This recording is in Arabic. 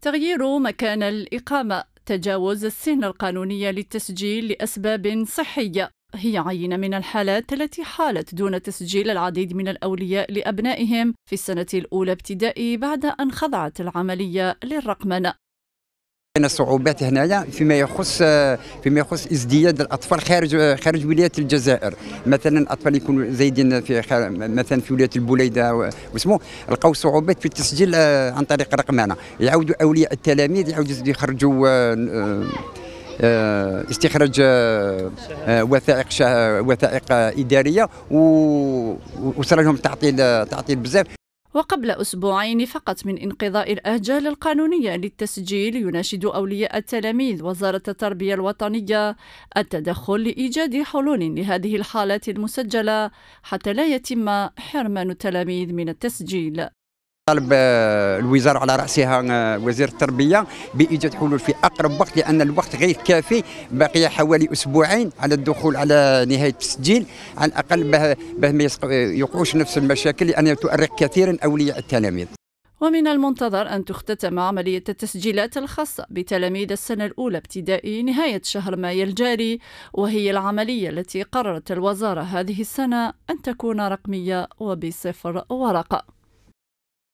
تغيير مكان الإقامة تجاوز السن القانونية للتسجيل لأسباب صحية هي عينة من الحالات التي حالت دون تسجيل العديد من الأولياء لأبنائهم في السنة الأولى ابتدائي بعد أن خضعت العملية للرقمنة كاين صعوبات هنايا فيما يخص فيما يخص ازدياد الاطفال خارج خارج ولايه الجزائر مثلا الاطفال يكونوا زايدين في مثلا في ولايه البوليده واسمو لقاو صعوبات في التسجيل آه، عن طريق رقمنا يعاودوا اولياء التلاميذ يعاودوا يخرجوا آه، آه، استخراج وثائق وثائق اداريه وصار لهم تعطيل تعطيل بزاف وقبل أسبوعين فقط من انقضاء الأجال القانونية للتسجيل يناشد أولياء التلاميذ وزارة التربية الوطنية التدخل لإيجاد حلول لهذه الحالات المسجلة حتى لا يتم حرمان التلاميذ من التسجيل طلب آه، الوزاره على راسها آه، وزير التربيه بايجاد حلول في اقرب وقت لان الوقت غير كافي باقي حوالي اسبوعين على الدخول على نهايه التسجيل على الاقل باه ما يوقعوش نفس المشاكل لانها تؤرق كثيرا اولياء التلاميذ ومن المنتظر أن تختتم عملية التسجيلات الخاصة بتلاميذ السنة الأولى ابتدائي نهاية شهر مايو الجاري وهي العملية التي قررت الوزارة هذه السنة أن تكون رقمية وبصفر ورقة